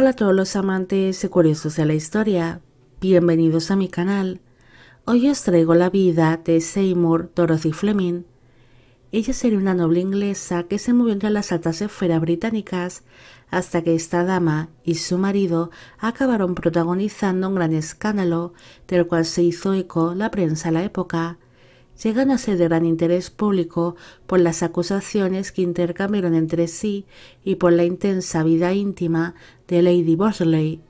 Hola a todos los amantes y curiosos de la historia, bienvenidos a mi canal. Hoy os traigo la vida de Seymour Dorothy Fleming. Ella sería una noble inglesa que se movió entre las altas esferas británicas hasta que esta dama y su marido acabaron protagonizando un gran escándalo del cual se hizo eco la prensa a la época llegan a ser de gran interés público por las acusaciones que intercambiaron entre sí y por la intensa vida íntima de Lady Bosley.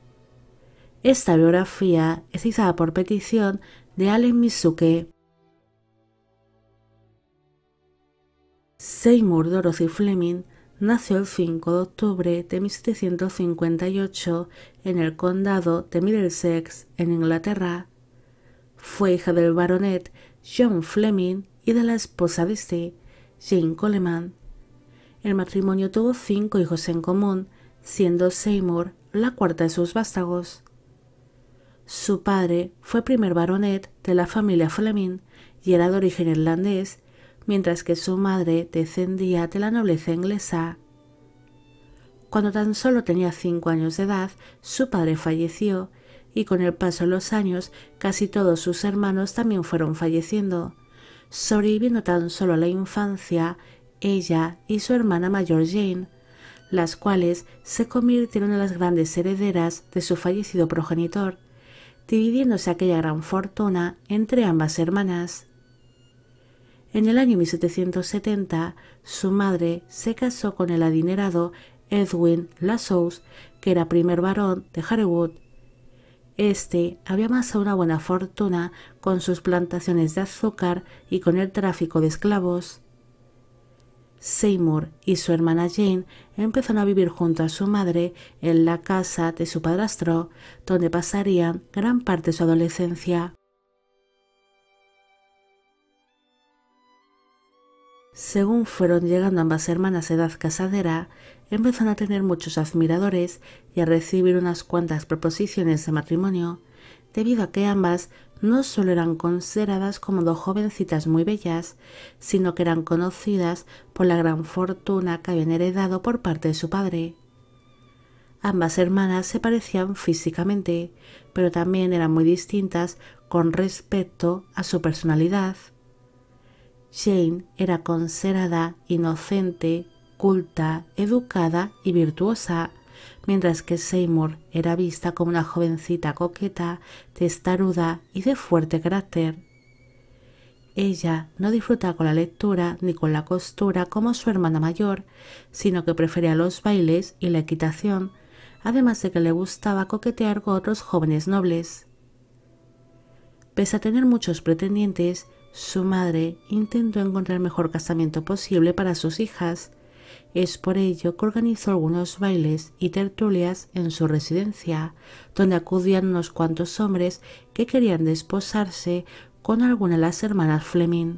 Esta biografía es izada por petición de Allen Mizuke. Seymour Dorothy Fleming nació el 5 de octubre de 1758 en el condado de Middlesex, en Inglaterra. Fue hija del baronet John Fleming y de la esposa de este, Jane Coleman. El matrimonio tuvo cinco hijos en común, siendo Seymour la cuarta de sus vástagos. Su padre fue primer baronet de la familia Fleming y era de origen irlandés, mientras que su madre descendía de la nobleza inglesa. Cuando tan solo tenía cinco años de edad, su padre falleció y con el paso de los años casi todos sus hermanos también fueron falleciendo, sobreviviendo tan solo la infancia ella y su hermana mayor Jane, las cuales se convirtieron en las grandes herederas de su fallecido progenitor, dividiéndose aquella gran fortuna entre ambas hermanas. En el año 1770, su madre se casó con el adinerado Edwin Lassos, que era primer varón de este había a una buena fortuna con sus plantaciones de azúcar y con el tráfico de esclavos. Seymour y su hermana Jane empezaron a vivir junto a su madre en la casa de su padrastro, donde pasarían gran parte de su adolescencia. Según fueron llegando ambas hermanas a edad casadera, empezaron a tener muchos admiradores y a recibir unas cuantas proposiciones de matrimonio, debido a que ambas no solo eran consideradas como dos jovencitas muy bellas, sino que eran conocidas por la gran fortuna que habían heredado por parte de su padre. Ambas hermanas se parecían físicamente, pero también eran muy distintas con respecto a su personalidad. Jane era considerada inocente, culta, educada y virtuosa, mientras que Seymour era vista como una jovencita coqueta, testaruda y de fuerte carácter. Ella no disfrutaba con la lectura ni con la costura como su hermana mayor, sino que prefería los bailes y la equitación, además de que le gustaba coquetear con otros jóvenes nobles. Pese a tener muchos pretendientes, su madre intentó encontrar el mejor casamiento posible para sus hijas. Es por ello que organizó algunos bailes y tertulias en su residencia, donde acudían unos cuantos hombres que querían desposarse con alguna de las hermanas Fleming.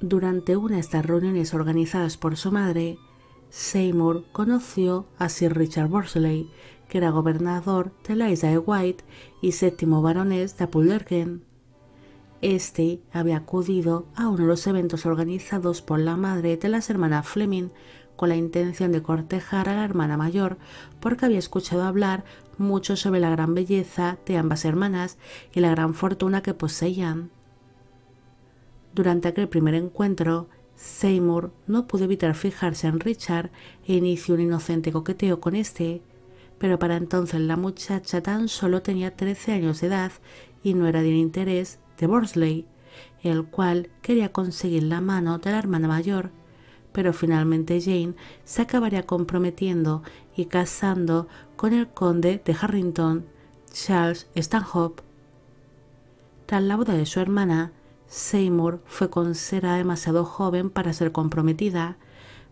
Durante una de estas reuniones organizadas por su madre, Seymour conoció a Sir Richard Worsley, era gobernador de la isla de White y séptimo baronés de Apulderken. Este había acudido a uno de los eventos organizados por la madre de las hermanas Fleming con la intención de cortejar a la hermana mayor porque había escuchado hablar mucho sobre la gran belleza de ambas hermanas y la gran fortuna que poseían. Durante aquel primer encuentro, Seymour no pudo evitar fijarse en Richard e inició un inocente coqueteo con este, pero para entonces la muchacha tan solo tenía 13 años de edad y no era de interés de Borsley, el cual quería conseguir la mano de la hermana mayor, pero finalmente Jane se acabaría comprometiendo y casando con el conde de Harrington, Charles Stanhope. Tras la boda de su hermana, Seymour fue considerada demasiado joven para ser comprometida,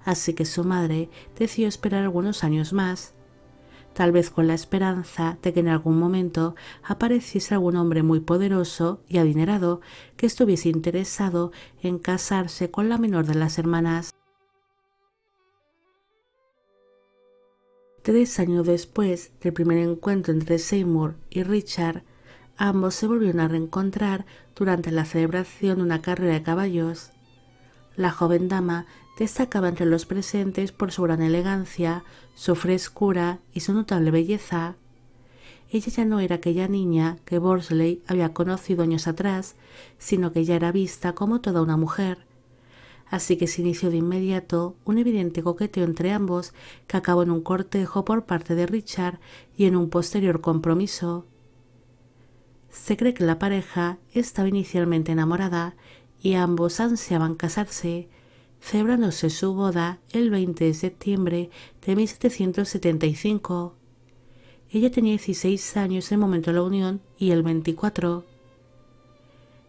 así que su madre decidió esperar algunos años más tal vez con la esperanza de que en algún momento apareciese algún hombre muy poderoso y adinerado que estuviese interesado en casarse con la menor de las hermanas. Tres años después del primer encuentro entre Seymour y Richard, ambos se volvieron a reencontrar durante la celebración de una carrera de caballos la joven dama destacaba entre los presentes por su gran elegancia, su frescura y su notable belleza. Ella ya no era aquella niña que Borsley había conocido años atrás, sino que ya era vista como toda una mujer. Así que se inició de inmediato un evidente coqueteo entre ambos que acabó en un cortejo por parte de Richard y en un posterior compromiso. Se cree que la pareja estaba inicialmente enamorada y ambos ansiaban casarse, celebrándose su boda el 20 de septiembre de 1775. Ella tenía 16 años en el momento de la unión y el 24.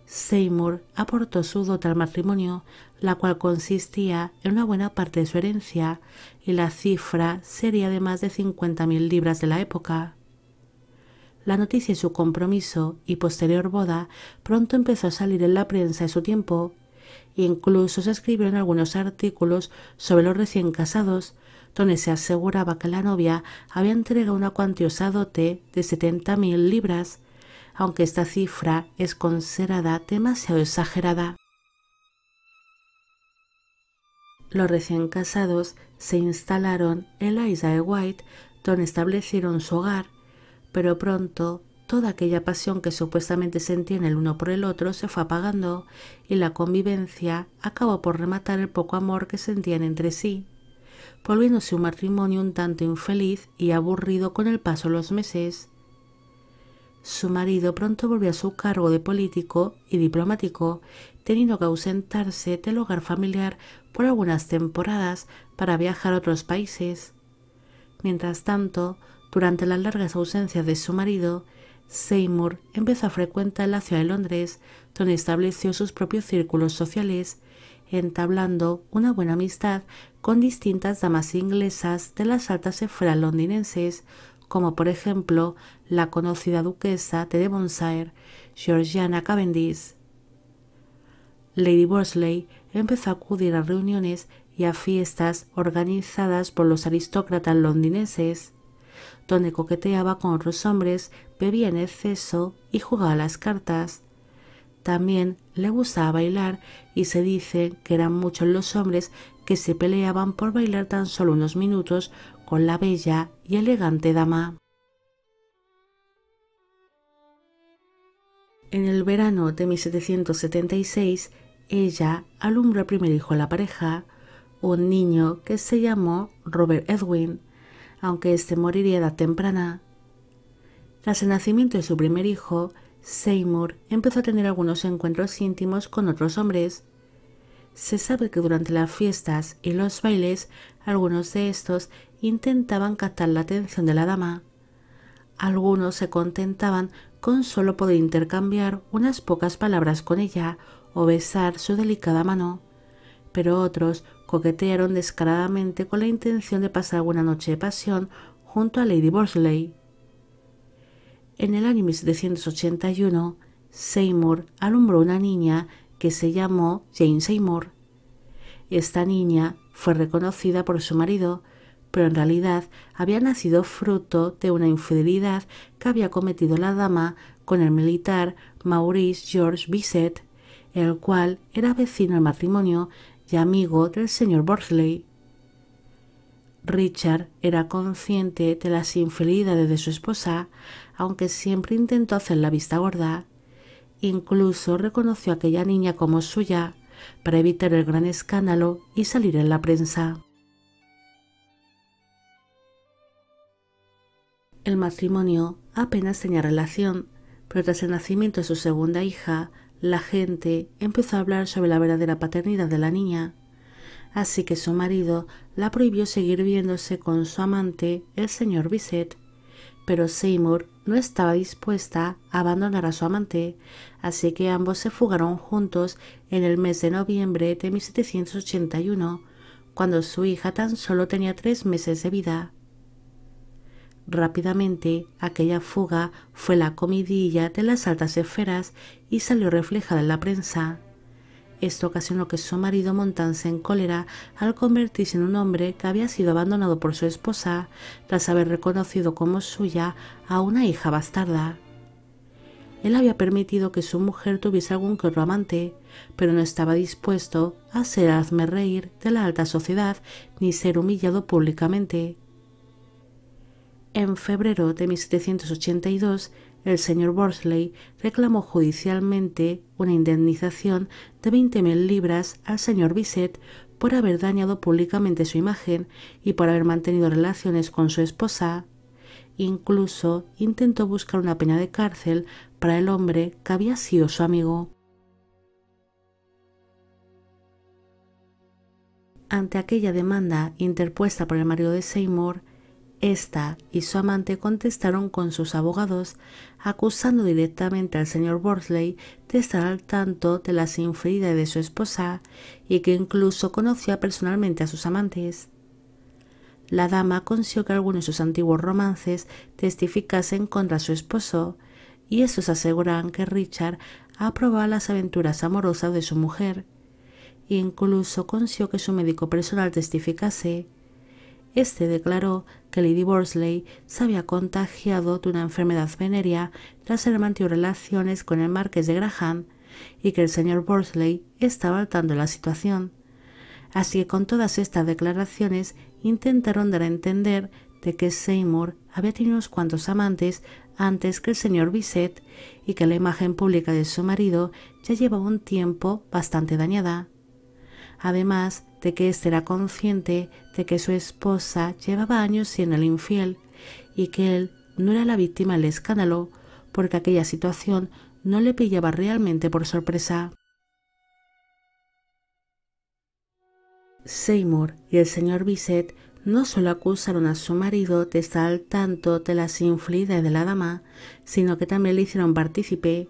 Seymour aportó su dote al matrimonio, la cual consistía en una buena parte de su herencia, y la cifra sería de más de mil libras de la época. La noticia de su compromiso y posterior boda pronto empezó a salir en la prensa de su tiempo. Incluso se escribieron algunos artículos sobre los recién casados, donde se aseguraba que la novia había entregado una cuantiosa dote de 70.000 libras, aunque esta cifra es considerada demasiado exagerada. Los recién casados se instalaron en la isla de White, donde establecieron su hogar pero pronto toda aquella pasión que supuestamente sentían el uno por el otro se fue apagando y la convivencia acabó por rematar el poco amor que sentían entre sí, volviéndose un matrimonio un tanto infeliz y aburrido con el paso de los meses. Su marido pronto volvió a su cargo de político y diplomático, teniendo que ausentarse del hogar familiar por algunas temporadas para viajar a otros países. Mientras tanto, durante las largas ausencias de su marido, Seymour empezó a frecuentar la ciudad de Londres, donde estableció sus propios círculos sociales, entablando una buena amistad con distintas damas inglesas de las altas esferas londinenses, como por ejemplo la conocida duquesa de Devonshire, Georgiana Cavendish. Lady Worsley empezó a acudir a reuniones y a fiestas organizadas por los aristócratas londinenses donde coqueteaba con otros hombres, bebía en exceso y jugaba las cartas. También le gustaba bailar y se dice que eran muchos los hombres que se peleaban por bailar tan solo unos minutos con la bella y elegante dama. En el verano de 1776, ella alumbró el primer hijo de la pareja, un niño que se llamó Robert Edwin aunque éste moriría a edad temprana. Tras el nacimiento de su primer hijo, Seymour empezó a tener algunos encuentros íntimos con otros hombres. Se sabe que durante las fiestas y los bailes, algunos de estos intentaban captar la atención de la dama. Algunos se contentaban con solo poder intercambiar unas pocas palabras con ella o besar su delicada mano, pero otros coquetearon descaradamente con la intención de pasar una noche de pasión junto a Lady Borsley. En el año 1781, Seymour alumbró una niña que se llamó Jane Seymour. Esta niña fue reconocida por su marido, pero en realidad había nacido fruto de una infidelidad que había cometido la dama con el militar Maurice George Bisset, el cual era vecino al matrimonio amigo del señor Borsley. Richard era consciente de las infelicidades de su esposa, aunque siempre intentó hacer la vista gorda. Incluso reconoció a aquella niña como suya, para evitar el gran escándalo y salir en la prensa. El matrimonio apenas tenía relación, pero tras el nacimiento de su segunda hija, la gente empezó a hablar sobre la verdadera paternidad de la niña, así que su marido la prohibió seguir viéndose con su amante, el señor Bisset, pero Seymour no estaba dispuesta a abandonar a su amante, así que ambos se fugaron juntos en el mes de noviembre de 1781, cuando su hija tan solo tenía tres meses de vida. Rápidamente, aquella fuga fue la comidilla de las altas esferas y salió reflejada en la prensa. Esto ocasionó que su marido montase en cólera al convertirse en un hombre que había sido abandonado por su esposa tras haber reconocido como suya a una hija bastarda. Él había permitido que su mujer tuviese algún que otro amante, pero no estaba dispuesto a ser hazme de la alta sociedad ni ser humillado públicamente. En febrero de 1782, el señor Borsley reclamó judicialmente una indemnización de 20.000 libras al señor Bisset por haber dañado públicamente su imagen y por haber mantenido relaciones con su esposa. Incluso intentó buscar una pena de cárcel para el hombre que había sido su amigo. Ante aquella demanda interpuesta por el marido de Seymour, esta y su amante contestaron con sus abogados, acusando directamente al señor Borsley de estar al tanto de las infidelidades de su esposa y que incluso conocía personalmente a sus amantes. La dama consiguió que algunos de sus antiguos romances testificasen contra su esposo, y estos aseguran que Richard aprobaba las aventuras amorosas de su mujer. Incluso consiguió que su médico personal testificase, este declaró que Lady Borsley se había contagiado de una enfermedad venérea tras haber mantido relaciones con el marqués de Graham y que el señor Borsley estaba al la situación. Así que con todas estas declaraciones intentaron dar a entender de que Seymour había tenido unos cuantos amantes antes que el señor Bisset y que la imagen pública de su marido ya llevaba un tiempo bastante dañada además de que éste era consciente de que su esposa llevaba años siendo el infiel y que él no era la víctima del escándalo, porque aquella situación no le pillaba realmente por sorpresa. Seymour y el señor Bisset no solo acusaron a su marido de estar al tanto de las infidelidades de la dama, sino que también le hicieron partícipe.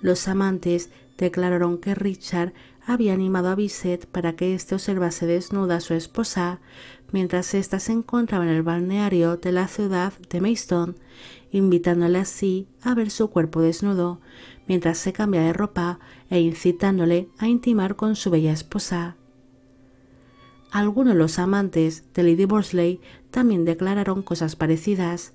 Los amantes declararon que Richard había animado a Bisset para que éste observase desnuda a su esposa mientras ésta se encontraba en el balneario de la ciudad de Mayston, invitándole así a ver su cuerpo desnudo mientras se cambia de ropa e incitándole a intimar con su bella esposa. Algunos de los amantes de Lady Borsley también declararon cosas parecidas.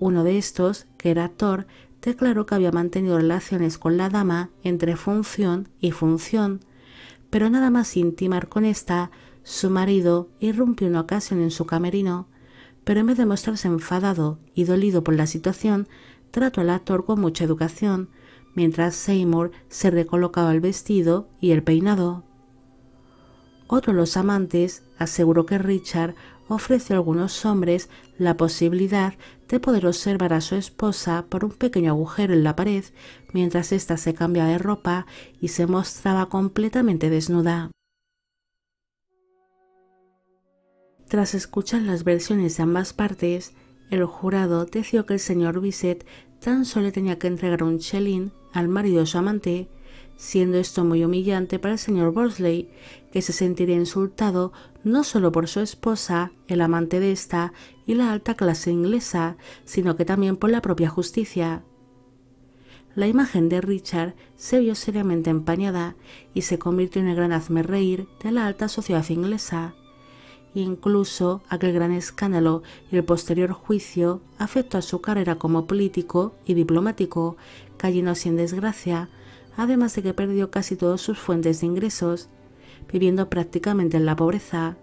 Uno de estos, que era Thor, declaró que había mantenido relaciones con la dama entre función y función, pero nada más intimar con esta, su marido irrumpió una ocasión en su camerino, pero en vez de mostrarse enfadado y dolido por la situación, trató al actor con mucha educación, mientras Seymour se recolocaba el vestido y el peinado. Otro de los amantes aseguró que Richard ofrece a algunos hombres la posibilidad de poder observar a su esposa por un pequeño agujero en la pared mientras ésta se cambiaba de ropa y se mostraba completamente desnuda. Tras escuchar las versiones de ambas partes, el jurado decidió que el señor Bisset tan solo tenía que entregar un chelín al marido de su amante siendo esto muy humillante para el señor Bursley, que se sentiría insultado no solo por su esposa, el amante de esta y la alta clase inglesa, sino que también por la propia justicia. La imagen de Richard se vio seriamente empañada y se convirtió en el gran reír de la alta sociedad inglesa. Incluso aquel gran escándalo y el posterior juicio afectó a su carrera como político y diplomático, cayendo sin desgracia además de que perdió casi todas sus fuentes de ingresos, viviendo prácticamente en la pobreza.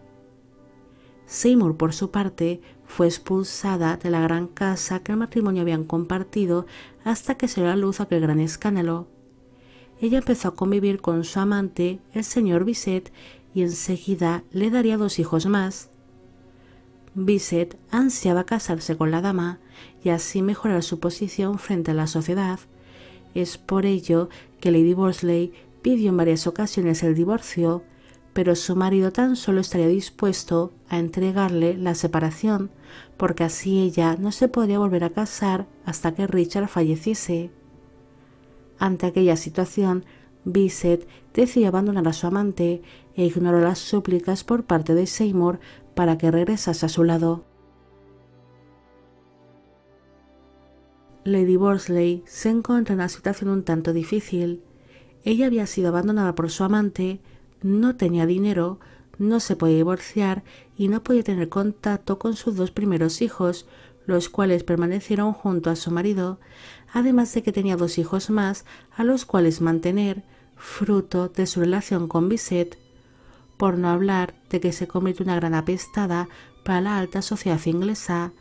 Seymour, por su parte, fue expulsada de la gran casa que el matrimonio habían compartido hasta que se dio a luz aquel gran escándalo. Ella empezó a convivir con su amante, el señor Bisset, y enseguida le daría dos hijos más. Bisset ansiaba casarse con la dama y así mejorar su posición frente a la sociedad. Es por ello que Lady Borsley pidió en varias ocasiones el divorcio, pero su marido tan solo estaría dispuesto a entregarle la separación, porque así ella no se podría volver a casar hasta que Richard falleciese. Ante aquella situación, Bisset decidió abandonar a su amante e ignoró las súplicas por parte de Seymour para que regresase a su lado. Lady Borsley se encuentra en una situación un tanto difícil. Ella había sido abandonada por su amante, no tenía dinero, no se podía divorciar y no podía tener contacto con sus dos primeros hijos, los cuales permanecieron junto a su marido, además de que tenía dos hijos más a los cuales mantener, fruto de su relación con Bisset, por no hablar de que se convirtió una gran apestada para la alta sociedad inglesa,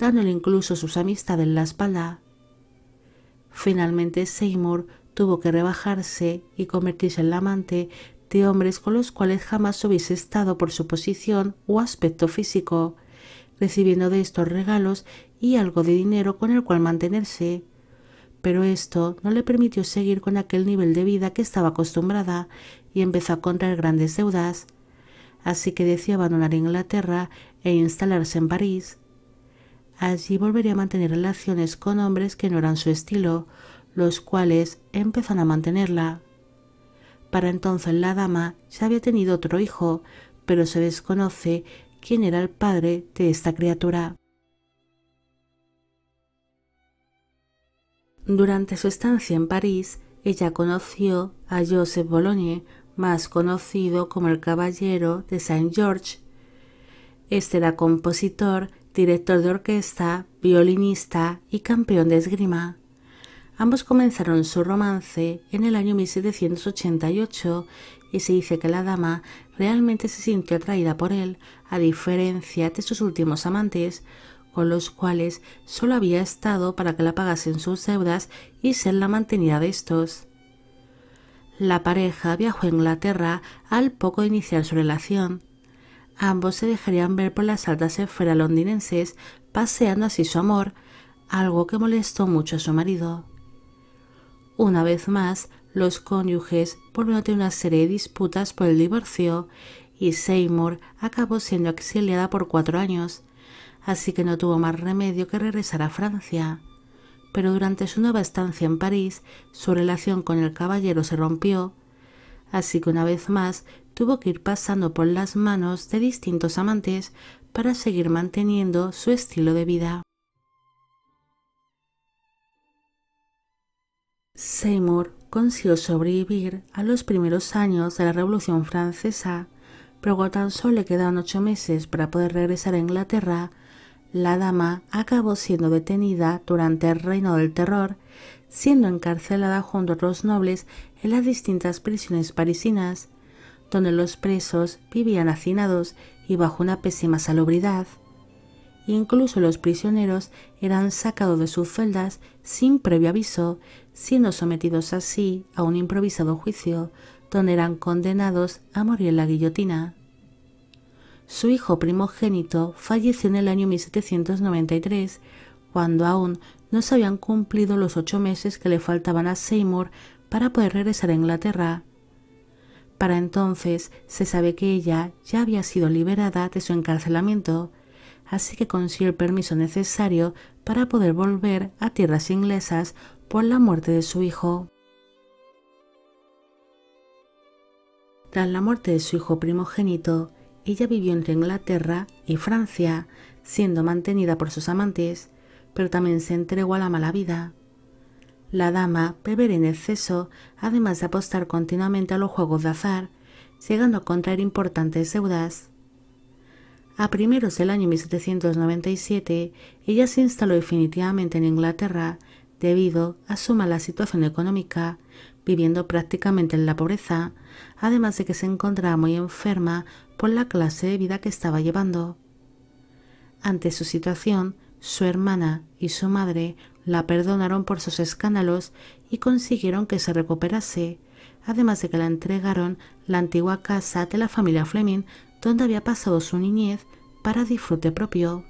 dándole incluso sus amistades la espalda. Finalmente Seymour tuvo que rebajarse y convertirse en la amante de hombres con los cuales jamás hubiese estado por su posición o aspecto físico, recibiendo de estos regalos y algo de dinero con el cual mantenerse. Pero esto no le permitió seguir con aquel nivel de vida que estaba acostumbrada y empezó a contraer grandes deudas. Así que decidió abandonar Inglaterra e instalarse en París. Allí volvería a mantener relaciones con hombres que no eran su estilo, los cuales empezan a mantenerla. Para entonces la dama ya había tenido otro hijo, pero se desconoce quién era el padre de esta criatura. Durante su estancia en París, ella conoció a Joseph Bologne, más conocido como el Caballero de Saint George. Este era compositor director de orquesta, violinista y campeón de esgrima. Ambos comenzaron su romance en el año 1788 y se dice que la dama realmente se sintió atraída por él, a diferencia de sus últimos amantes, con los cuales solo había estado para que la pagasen sus deudas y ser la mantenida de estos. La pareja viajó a Inglaterra al poco de iniciar su relación, Ambos se dejarían ver por las altas esferas londinenses, paseando así su amor, algo que molestó mucho a su marido. Una vez más, los cónyuges volvieron a una serie de disputas por el divorcio y Seymour acabó siendo exiliada por cuatro años, así que no tuvo más remedio que regresar a Francia. Pero durante su nueva estancia en París, su relación con el caballero se rompió, así que una vez más tuvo que ir pasando por las manos de distintos amantes para seguir manteniendo su estilo de vida. Seymour consiguió sobrevivir a los primeros años de la Revolución Francesa, pero tan solo le quedaban ocho meses para poder regresar a Inglaterra, la dama acabó siendo detenida durante el Reino del Terror, siendo encarcelada junto a otros nobles en las distintas prisiones parisinas, donde los presos vivían hacinados y bajo una pésima salubridad. Incluso los prisioneros eran sacados de sus celdas sin previo aviso, siendo sometidos así a un improvisado juicio, donde eran condenados a morir en la guillotina. Su hijo primogénito falleció en el año 1793, cuando aún no se habían cumplido los ocho meses que le faltaban a Seymour para poder regresar a Inglaterra. Para entonces se sabe que ella ya había sido liberada de su encarcelamiento, así que consiguió el permiso necesario para poder volver a tierras inglesas por la muerte de su hijo. Tras la muerte de su hijo primogénito, ella vivió entre Inglaterra y Francia, siendo mantenida por sus amantes, pero también se entregó a la mala vida. La dama, beber en exceso, además de apostar continuamente a los juegos de azar, llegando a contraer importantes deudas. A primeros del año 1797, ella se instaló definitivamente en Inglaterra debido a su mala situación económica, viviendo prácticamente en la pobreza, además de que se encontraba muy enferma por la clase de vida que estaba llevando. Ante su situación, su hermana y su madre la perdonaron por sus escándalos y consiguieron que se recuperase, además de que la entregaron la antigua casa de la familia Fleming donde había pasado su niñez para disfrute propio.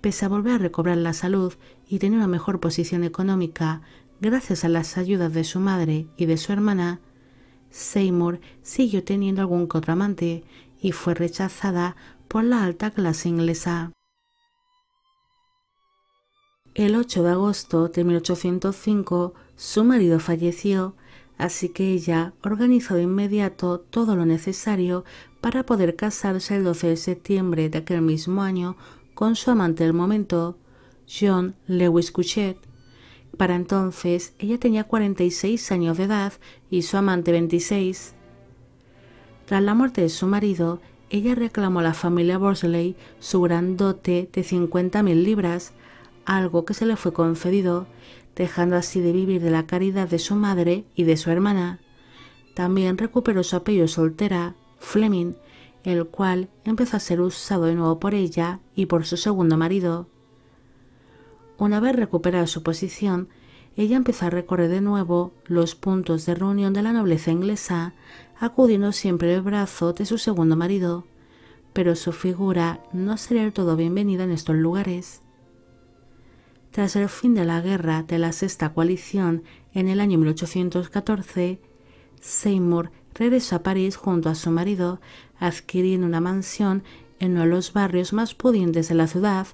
Pese a volver a recobrar la salud y tener una mejor posición económica gracias a las ayudas de su madre y de su hermana, Seymour siguió teniendo algún contramante y fue rechazada por la alta clase inglesa. El 8 de agosto de 1805 su marido falleció, así que ella organizó de inmediato todo lo necesario para poder casarse el 12 de septiembre de aquel mismo año con su amante del momento, John Lewis Couchet. Para entonces ella tenía 46 años de edad y su amante 26. Tras la muerte de su marido, ella reclamó a la familia Borsley su gran dote de 50.000 libras, algo que se le fue concedido, dejando así de vivir de la caridad de su madre y de su hermana. También recuperó su apellido soltera, Fleming, el cual empezó a ser usado de nuevo por ella y por su segundo marido. Una vez recuperada su posición, ella empezó a recorrer de nuevo los puntos de reunión de la nobleza inglesa, acudiendo siempre al brazo de su segundo marido, pero su figura no sería del todo bienvenida en estos lugares. Tras el fin de la guerra de la Sexta Coalición en el año 1814, Seymour regresó a París junto a su marido, adquiriendo una mansión en uno de los barrios más pudientes de la ciudad,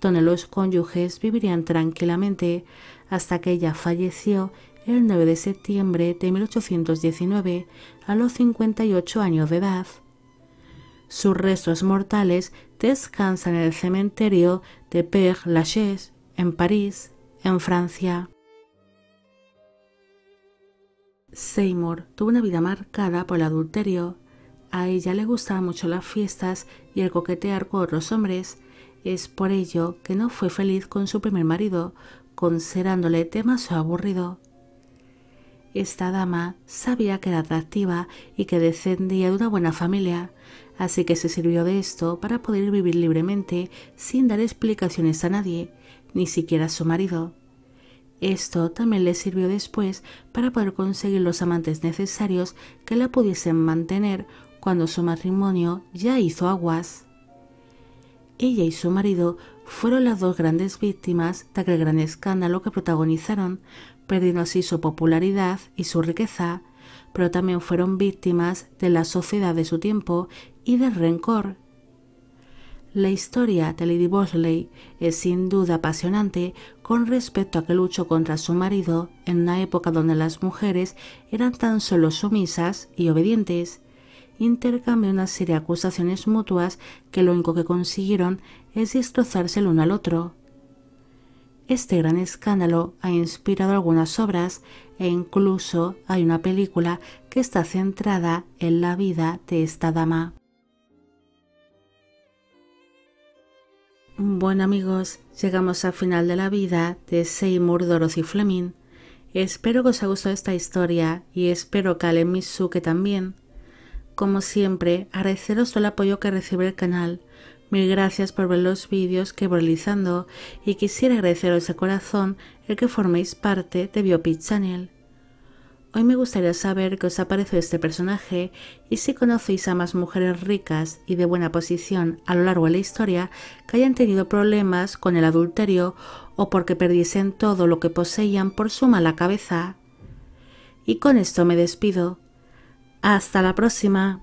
donde los cónyuges vivirían tranquilamente hasta que ella falleció el 9 de septiembre de 1819 a los 58 años de edad. Sus restos mortales descansan en el cementerio de Père Lachaise en París, en Francia. Seymour tuvo una vida marcada por el adulterio. A ella le gustaban mucho las fiestas y el coquetear con otros hombres. Es por ello que no fue feliz con su primer marido, considerándole demasiado aburrido. Esta dama sabía que era atractiva y que descendía de una buena familia, así que se sirvió de esto para poder vivir libremente sin dar explicaciones a nadie ni siquiera su marido. Esto también le sirvió después para poder conseguir los amantes necesarios que la pudiesen mantener cuando su matrimonio ya hizo aguas. Ella y su marido fueron las dos grandes víctimas de aquel gran escándalo que protagonizaron, perdiendo así su popularidad y su riqueza, pero también fueron víctimas de la sociedad de su tiempo y del rencor la historia de Lady Bosley es sin duda apasionante con respecto a que luchó contra su marido en una época donde las mujeres eran tan solo sumisas y obedientes. Intercambia una serie de acusaciones mutuas que lo único que consiguieron es destrozarse el uno al otro. Este gran escándalo ha inspirado algunas obras e incluso hay una película que está centrada en la vida de esta dama. Bueno amigos, llegamos al final de la vida de Seymour Dorothy Fleming. Espero que os haya gustado esta historia y espero que su Mizuke también. Como siempre, agradeceros todo el apoyo que recibe el canal. Mil gracias por ver los vídeos que voy realizando y quisiera agradeceros de corazón el que forméis parte de Biopic Channel. Hoy me gustaría saber qué os ha parecido este personaje y si conocéis a más mujeres ricas y de buena posición a lo largo de la historia que hayan tenido problemas con el adulterio o porque perdiesen todo lo que poseían por su mala cabeza. Y con esto me despido. Hasta la próxima.